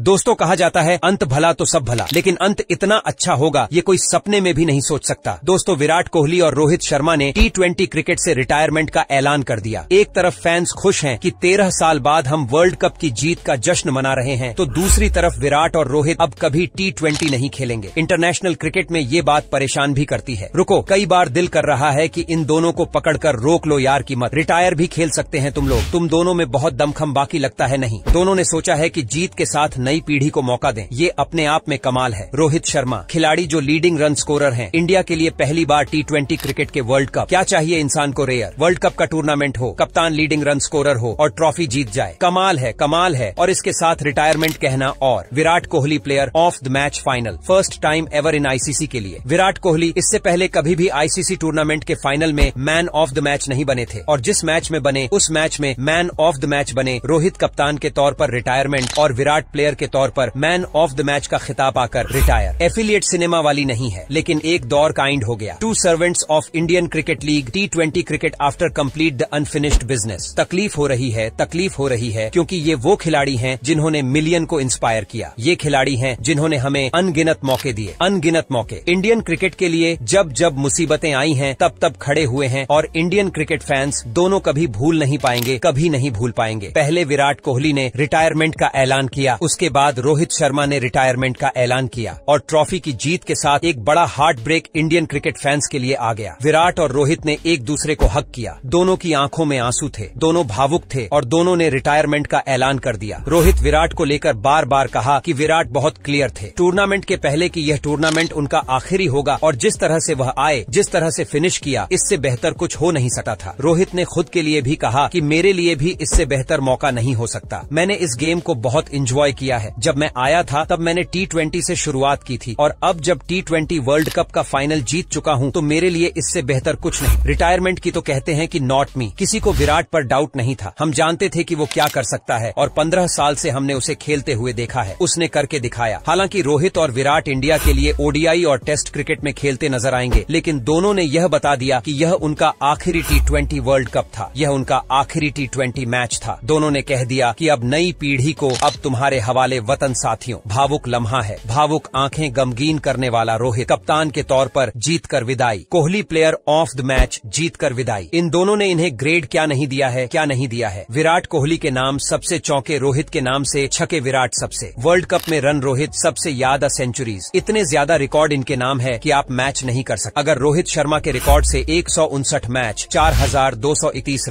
दोस्तों कहा जाता है अंत भला तो सब भला लेकिन अंत इतना अच्छा होगा ये कोई सपने में भी नहीं सोच सकता दोस्तों विराट कोहली और रोहित शर्मा ने टी ट्वेंटी क्रिकेट से रिटायरमेंट का ऐलान कर दिया एक तरफ फैंस खुश हैं कि तेरह साल बाद हम वर्ल्ड कप की जीत का जश्न मना रहे हैं तो दूसरी तरफ विराट और रोहित अब कभी टी ट्वेंटी नहीं खेलेंगे इंटरनेशनल क्रिकेट में ये बात परेशान भी करती है रुको कई बार दिल कर रहा है की इन दोनों को पकड़ कर रोक लो यार की मत रिटायर भी खेल सकते हैं तुम लोग तुम दोनों में बहुत दमखम बाकी लगता है नहीं दोनों ने सोचा है की जीत के साथ नई पीढ़ी को मौका दें ये अपने आप में कमाल है रोहित शर्मा खिलाड़ी जो लीडिंग रन स्कोरर हैं इंडिया के लिए पहली बार टी ट्वेंटी क्रिकेट के वर्ल्ड कप क्या चाहिए इंसान को रेयर वर्ल्ड कप का टूर्नामेंट हो कप्तान लीडिंग रन स्कोरर हो और ट्रॉफी जीत जाए कमाल है कमाल है और इसके साथ रिटायरमेंट कहना और Virat Kohli player of the match final first time ever in ICC के लिए विराट कोहली इससे पहले कभी भी आईसीसी टूर्नामेंट के फाइनल में मैन ऑफ द मैच नहीं बने थे और जिस मैच में बने उस मैच में मैन ऑफ द मैच बने रोहित कप्तान के तौर पर रिटायरमेंट और विराट प्लेयर प्लेयर के तौर पर मैन ऑफ द मैच का खिताब आकर रिटायर एफिलियट सिनेमा वाली नहीं है लेकिन एक दौर काइंड हो गया two servants of Indian cricket league T twenty cricket after complete the unfinished business तकलीफ हो रही है तकलीफ हो रही है क्योंकि ये वो खिलाड़ी हैं जिन्होंने मिलियन को इंस्पायर किया ये खिलाड़ी हैं जिन्होंने हमें अनगिनत मौके दिए अनगिनत मौके इंडियन क्रिकेट के लिए जब जब मुसीबतें आई हैं तब तब खड़े हुए हैं और इंडियन क्रिकेट फैंस दोनों कभी भूल नहीं पाएंगे कभी नहीं भूल पाएंगे पहले विराट कोहली ने रिटायरमेंट का ऐलान किया उसके के बाद रोहित शर्मा ने रिटायरमेंट का ऐलान किया और ट्रॉफी की जीत के साथ एक बड़ा heart break Indian cricket fans के लिए आ गया विराट और रोहित ने एक दूसरे को हक किया दोनों की आंखों में आंसू थे दोनों भावुक थे और दोनों ने रिटायरमेंट का ऐलान कर दिया रोहित विराट को लेकर बार बार कहा की विराट बहुत क्लियर थे टूर्नामेंट के पहले की यह टूर्नामेंट उनका आखिरी होगा और जिस तरह से वह आए जिस तरह से फिनिश किया इससे बेहतर कुछ हो नहीं सका था रोहित ने खुद के लिए भी कहा की मेरे लिए भी इससे बेहतर मौका नहीं हो सकता मैंने इस गेम को बहुत इंजॉय किया किया है जब मैं आया था तब मैंने टी ट्वेंटी से शुरुआत की थी और अब जब टी ट्वेंटी वर्ल्ड कप का फाइनल जीत चुका हूँ तो मेरे लिए इससे बेहतर कुछ नहीं रिटायरमेंट की तो कहते हैं की नॉट मी किसी को विराट पर डाउट नहीं था हम जानते थे की वो क्या कर सकता है और पंद्रह साल से हमने उसे खेलते हुए देखा है उसने करके दिखाया हालांकि रोहित और विराट इंडिया के लिए ओडीआई और टेस्ट क्रिकेट में खेलते नजर आएंगे लेकिन दोनों ने यह बता दिया कि यह उनका आखिरी टी ट्वेंटी वर्ल्ड कप था यह उनका आखिरी टी ट्वेंटी मैच था दोनों ने कह दिया कि अब नई पीढ़ी को अब तुम्हारे हवा वाले वतन साथियों भावुक लम्हा है भावुक आंखें गमगीन करने वाला रोहित कप्तान के तौर पर जीत कर विदाई Kohli player of the match जीत कर विदाई इन दोनों ने इन्हें ग्रेड क्या नहीं दिया है क्या नहीं दिया है विराट कोहली के नाम सबसे चौके रोहित के नाम से छके विराट सबसे वर्ल्ड कप में रन रोहित सबसे ज्यादा सेंचुरीज इतने ज्यादा रिकॉर्ड इनके नाम है की आप मैच नहीं कर सकते अगर रोहित शर्मा के रिकॉर्ड ऐसी एक मैच चार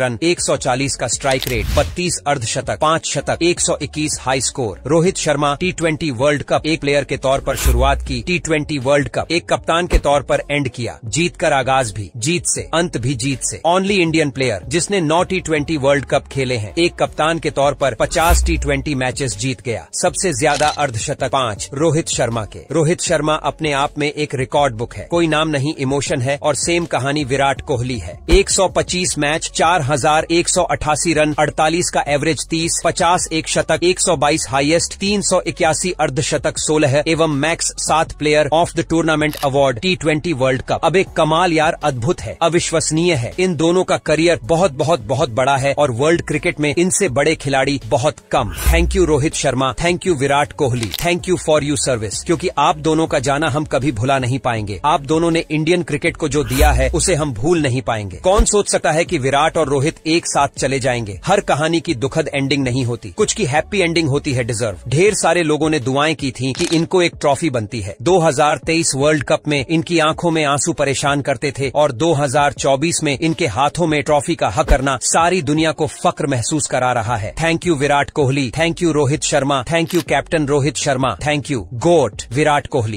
रन एक का स्ट्राइक रेट बत्तीस अर्धशतक पांच शतक एक high score Rohit Rohit Sharma T twenty world cup एक प्लेयर के तौर पर शुरुआत की टी ट्वेंटी वर्ल्ड कप एक कप्तान के तौर पर एंड किया जीत कर आगाज भी जीत से अंत भी जीत से ओनली इंडियन प्लेयर जिसने नौ टी ट्वेंटी वर्ल्ड कप खेले हैं एक कप्तान के तौर पर पचास टी ट्वेंटी मैचेस जीत गया सबसे ज्यादा अर्धशतक पांच रोहित शर्मा के रोहित शर्मा अपने आप में एक रिकॉर्ड बुक है कोई नाम नहीं इमोशन है और सेम कहानी विराट कोहली है पच्चीस मैच अठासी रन अड़तालीस का एवरेज तीस पचास एक शतक बाईस हाईएस्ट फास्ट तीन सौ इक्यासी अर्धशतक सोलह एवं मैक्स सात player of the tournament award T twenty world cup अब एक कमाल यार अद्भुत है अविश्वसनीय है इन दोनों का करियर बहुत बहुत बहुत बड़ा है और वर्ल्ड क्रिकेट में इनसे बड़े खिलाड़ी बहुत कम thank you Rohit Sharma thank you Virat Kohli thank you for you service क्योंकि आप दोनों का जाना हम कभी भुला नहीं पाएंगे आप दोनों ने इंडियन क्रिकेट को जो दिया है उसे हम भूल नहीं पाएंगे कौन सोच सकता है कि विराट और रोहित एक साथ चले जाएंगे हर कहानी की दुखद एंडिंग नहीं होती कुछ की हैप्पी एंडिंग होती है डिजर्व डिजर्व ढेर सारे लोगों ने दुआएं की थी कि इनको एक ट्रॉफी बनती है 2023 वर्ल्ड कप में इनकी आंखों में आंसू परेशान करते थे और 2024 में इनके हाथों में ट्रॉफी का हक करना सारी दुनिया को फक्र महसूस करा रहा है thank you Virat Kohli thank you Rohit Sharma thank you captain Rohit Sharma thank you GOAT Virat Kohli